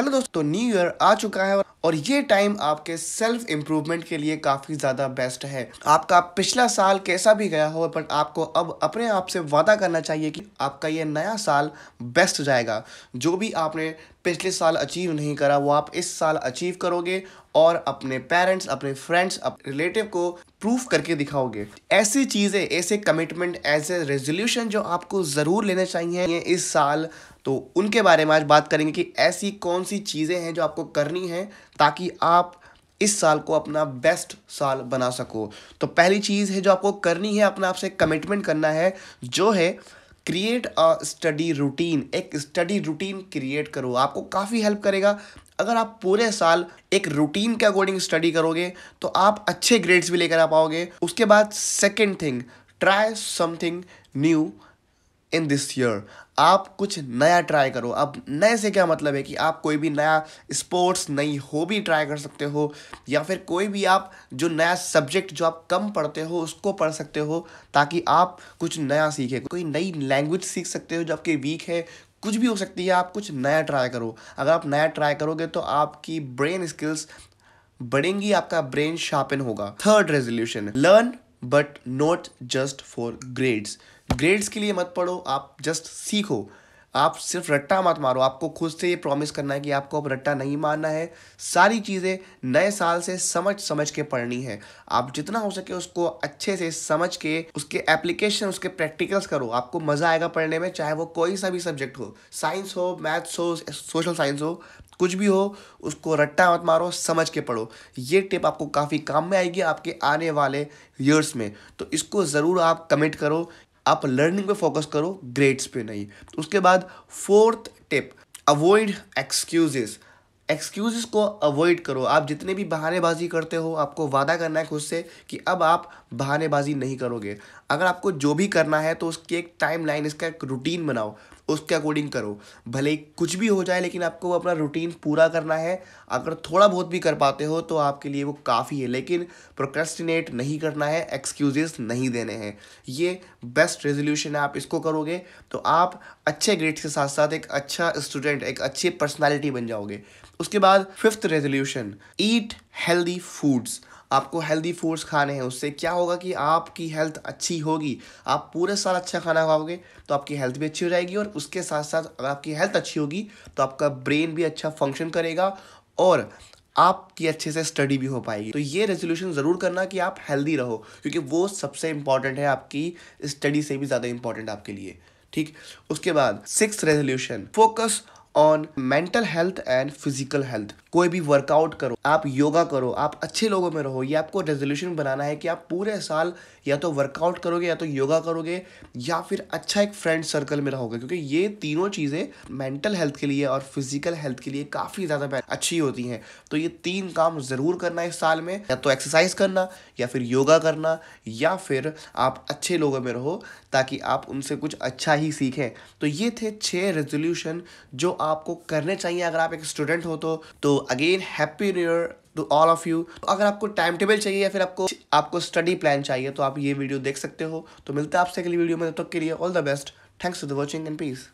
hello दोस्तों new year आ चुका है और ये टाइम आपके सेल्फ इम्प्रूवमेंट के लिए काफ़ी ज़्यादा बेस्ट है आपका पिछला साल कैसा भी गया हो बट आपको अब अपने आप से वादा करना चाहिए कि आपका ये नया साल बेस्ट जाएगा जो भी आपने पिछले साल अचीव नहीं करा वो आप इस साल अचीव करोगे और अपने पेरेंट्स अपने फ्रेंड्स अपने रिलेटिव को प्रूफ करके दिखाओगे ऐसी चीज़ें ऐसे कमिटमेंट ऐसे रेजोल्यूशन जो आपको ज़रूर लेने चाहिए इस साल तो उनके बारे में आज बात करेंगे कि ऐसी कौन सी चीज़ें हैं जो आपको करनी है ताकि आप इस साल को अपना बेस्ट साल बना सको तो पहली चीज़ है जो आपको करनी है अपना आपसे कमिटमेंट करना है जो है क्रिएट अ स्टडी रूटीन एक स्टडी रूटीन क्रिएट करो आपको काफ़ी हेल्प करेगा अगर आप पूरे साल एक रूटीन के अकॉर्डिंग स्टडी करोगे तो आप अच्छे ग्रेड्स भी लेकर आ पाओगे उसके बाद second thing try something new in this year आप कुछ नया ट्राई करो अब नए से क्या मतलब है कि आप कोई भी नया स्पोर्ट्स नई हॉबी ट्राई कर सकते हो या फिर कोई भी आप जो नया सब्जेक्ट जो आप कम पढ़ते हो उसको पढ़ सकते हो ताकि आप कुछ नया सीखे कोई नई लैंग्वेज सीख सकते हो जो आपकी वीक है कुछ भी हो सकती है आप कुछ नया ट्राई करो अगर आप नया ट्राई करोगे तो आपकी ब्रेन स्किल्स बढ़ेंगी आपका ब्रेन शार्पन होगा third resolution learn but not just for grades grades के लिए मत पढ़ो आप जस्ट सीखो आप सिर्फ रट्टा मत मारो आपको खुद से ये प्रॉमिस करना है कि आपको अब रट्टा नहीं मारना है सारी चीज़ें नए साल से समझ समझ के पढ़नी है आप जितना हो सके उसको अच्छे से समझ के उसके एप्लीकेशन उसके प्रैक्टिकल्स करो आपको मज़ा आएगा पढ़ने में चाहे वो कोई सा भी सब्जेक्ट हो साइंस हो मैथ्स हो सोशल साइंस हो कुछ भी हो उसको रट्टा मत मारो समझ के पढ़ो ये टिप आपको काफ़ी काम में आएगी आपके आने वाले ईयर्स में तो इसको ज़रूर आप कमिट करो आप लर्निंग पे फोकस करो ग्रेड्स पे नहीं उसके बाद fourth tip avoid excuses excuses को अवॉइड करो आप जितने भी बहानेबाजी करते हो आपको वादा करना है खुद से कि अब आप बहानेबाजी नहीं करोगे अगर आपको जो भी करना है तो उसकी एक टाइम लाइन इसका एक रूटीन बनाओ उसके अकॉर्डिंग करो भले कुछ भी हो जाए लेकिन आपको वो अपना रूटीन पूरा करना है अगर थोड़ा बहुत भी कर पाते हो तो आपके लिए वो काफ़ी है लेकिन प्रोक्रेस्टिनेट नहीं करना है एक्सक्यूजेस नहीं देने हैं ये बेस्ट रेजोल्यूशन है आप इसको करोगे तो आप अच्छे ग्रेड्स के साथ साथ एक अच्छा स्टूडेंट एक अच्छी पर्सनैलिटी बन जाओगे उसके बाद fifth resolution eat healthy foods आपको हेल्दी फूड्स खाने हैं उससे क्या होगा कि आपकी हेल्थ अच्छी होगी आप पूरे साल अच्छा खाना खाओगे तो आपकी हेल्थ भी अच्छी हो जाएगी और उसके साथ साथ अगर आपकी हेल्थ अच्छी होगी तो आपका ब्रेन भी अच्छा फंक्शन करेगा और आपकी अच्छे से स्टडी भी हो पाएगी तो ये रेजोल्यूशन ज़रूर करना कि आप हेल्दी रहो क्योंकि वो सबसे इंपॉर्टेंट है आपकी स्टडी से भी ज़्यादा इंपॉर्टेंट आपके लिए ठीक उसके बाद six resolution focus on mental health and physical health कोई भी वर्कआउट करो आप योगा करो आप अच्छे लोगों में रहो ये आपको रेजोल्यूशन बनाना है कि आप पूरे साल या तो वर्कआउट करोगे या तो योगा करोगे या फिर अच्छा एक फ्रेंड सर्कल में रहोगे क्योंकि ये तीनों चीज़ें मेंटल हेल्थ के लिए और फिजिकल हेल्थ के लिए काफ़ी ज़्यादा अच्छी होती हैं तो ये तीन काम ज़रूर करना इस साल में या तो एक्सरसाइज करना या फिर योगा करना या फिर आप अच्छे लोगों में रहो ताकि आप उनसे कुछ अच्छा ही सीखें तो ये थे छः रेजोल्यूशन जो आपको करने चाहिए अगर आप एक स्टूडेंट हो तो तो again happy new year to all of you अगर आपको टाइम टेबल चाहिए या फिर आपको आपको स्टडी प्लान चाहिए तो आप ये वीडियो देख सकते हो तो मिलते हैं आपसे अगली वीडियो में तब तक के लिए all the best thanks for the watching and piece